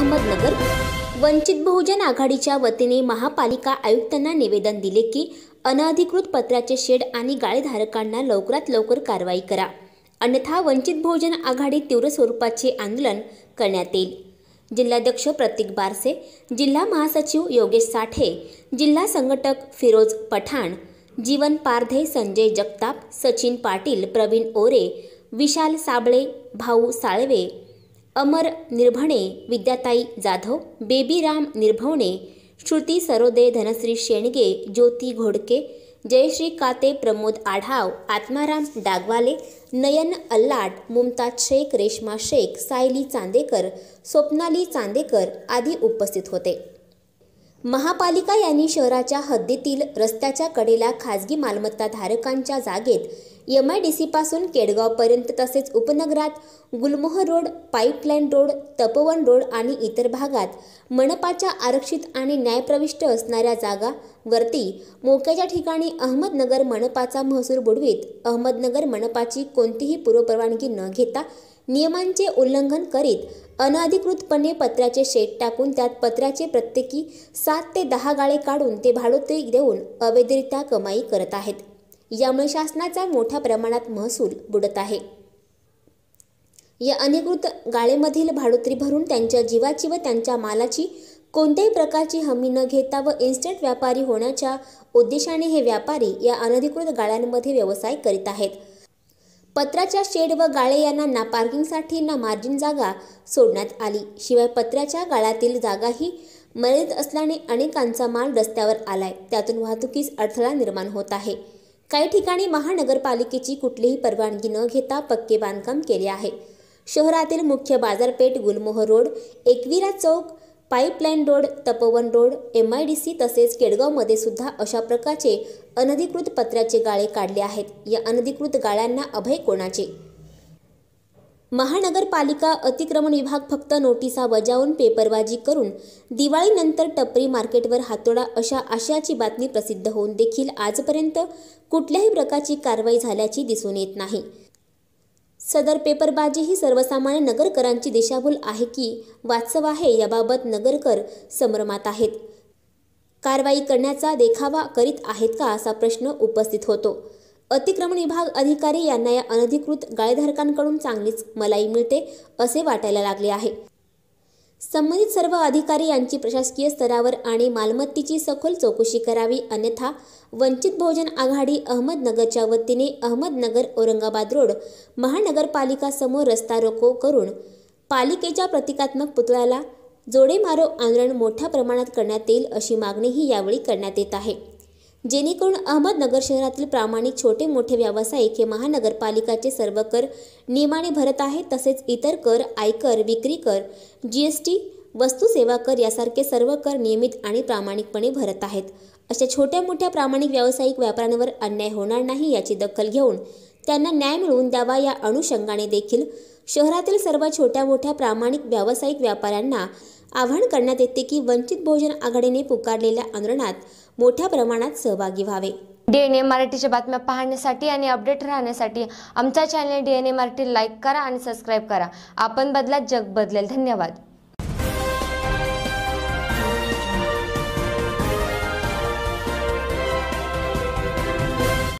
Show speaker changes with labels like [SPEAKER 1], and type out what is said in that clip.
[SPEAKER 1] अहमदनगर वंचित बहुजन आघाडीच्या वतीने महापालिका आयुक्तांना निवेदन दिले की अनधिकृत पत्राचे शेड आणि गाळेधारकांना लवकरात लवकर कारवाई करा अन्यथा वंचित बहुजन आघाडी तीव्र स्वरूपाचे आंदोलन करण्यात येईल जिल्हाध्यक्ष प्रतीक बारसे जिल्हा महासचिव योगेश साठे जिल्हा संघटक फिरोज पठाण जीवन पारधे संजय जगताप सचिन पाटील प्रवीण ओरे विशाल साबळे भाऊ साळवे अमर निर्भणे विद्याताई जाधव बेबीराम निर्भवणे श्रुती सरोदे धनश्री शेणगे ज्योती घोडके जयश्री काते प्रमोद आढाव आत्माराम डागवाले नयन अल्लाट मुमताज शेख रेश्मा शेख सायली चांदेकर स्वप्नाली चांदेकर आदी उपस्थित होते महापालिका यांनी शहराच्या हद्दीतील रस्त्याच्या कडेला खाजगी मालमत्ता धारकांच्या जागेत एम आय डी सीपासून केडगावपर्यंत तसेच उपनगरात Gulmohar road pipeline road Tapovan road आणि इतर भागात मनपाच्या आरक्षित आणि न्यायप्रविष्ट असणाऱ्या जागा वरती मोक्याच्या ठिकाणी अहमदनगर मनपाचा महसूल बुडवीत अहमदनगर मनपाची कोणतीही पूर्वपरवानगी न घेता नियमांचे उल्लंघन करीत अनधिकृतपणे पत्राचे शेट टाकून त्यात पत्र्याचे प्रत्येकी सात ते दहा गाळे काढून ते भाडोत्री देऊन अवैधरित्या कमाई करत आहेत यामुळे शासनाचा मोठ्या प्रमाणात महसूल बुडत आहे या अनिकृत गाळेमधील भाडोत्री भरून त्यांच्या जीवाची व त्यांच्या मालाची कोणत्याही प्रकारची हमी न घेता व इन्स्टंट व्यापारी होण्याच्या उद्देशाने हे व्यापारी या अनधिकृत गाळ्यांमध्ये व्यवसाय करीत आहेत पत्राच्या शेड व गाळे यांना ना पार्किंगसाठी ना मार्जिन जागा सोडण्यात आली शिवाय पत्राच्या गाळ्यातील जागाही मर्यादित असल्याने अनेकांचा माल रस्त्यावर आलाय त्यातून वाहतुकीस अडथळा निर्माण होत आहे काही ठिकाणी महानगरपालिकेची कुठलीही परवानगी न घेता पक्के बांधकाम केले आहे शहरातील मुख्य बाजारपेठ गुलमोहर रोड एकविरा चौक pipeline road Tapovan road M I D C तसेच केडगावमध्ये सुद्धा अशा प्रकारचे अनधिकृत पत्र्याचे गाळे काढले आहेत या अनधिकृत गाळ्यांना अभय कोणाचे महानगरपालिका अतिक्रमण विभाग फक्त नोटिसा बजावून पेपरबाजी करून दिवाळीनंतर टपरी मार्केटवर हातोडा अशा आशयाची बातमी प्रसिद्ध होऊन देखील आजपर्यंत कुठल्याही प्रकारची कारवाई झाल्याची दिसून येत नाही सदर पेपरबाजी ही सर्वसामान्य नगरकरांची दिशाभूल आहे की वास्तव आहे याबाबत नगरकर संभ्रमात आहेत कारवाई करण्याचा देखावा करीत आहेत का असा प्रश्न उपस्थित होतो अतिक्रमण विभाग अधिकारी यांना या अनधिकृत गाळेधारकांकडून चांगलीच मलाई मिळते असे वाटायला लागले आहे संबंधित सर्व अधिकारी यांची प्रशासकीय स्तरावर आणि मालमत्तेची सखोल चौकशी करावी अन्यथा वंचित बहुजन आघाडी अहमदनगरच्या वतीने अहमदनगर औरंगाबाद रोड महानगरपालिकासमोर रस्ता रोको करून पालिकेच्या प्रतिकात्मक पुतळ्याला जोडे मारो आंदोलन मोठ्या प्रमाणात करण्यात येईल अशी मागणीही यावेळी करण्यात येत आहे जेणेकरून अहमदनगर शहरातील प्रामाणिक छोटे मोठे व्यावसायिक हे महानगरपालिकाचे सर्व कर नियमाने भरत आहेत तसेच इतर कर आयकर विक्री कर जी एस टी वस्तू सेवा कर यासारखे सर्व कर नियमित आणि प्रामाणिकपणे भरत आहेत अशा छोट्या मोठ्या प्रामाणिक व्यावसायिक व्यापाऱ्यांवर अन्याय होणार नाही याची दखल घेऊन त्यांना न्याय मिळवून द्यावा या अनुषंगाने देखील शहरातील सर्व छोट्या मोठ्या प्रामाणिक व्यावसायिक व्यापाऱ्यांना आव्हान करण्यात येते की वंचित बहुजन आघाडीने पुकारलेल्या आंदोलनात मोठ्या प्रमाणात सहभागी व्हावे डी एन ए मराठीच्या बातम्या पाहण्यासाठी आणि अपडेट राहण्यासाठी आमचा channel D N A Marathi like करा आणि सबस्क्राईब करा आपण बदला जग बदलेल धन्यवाद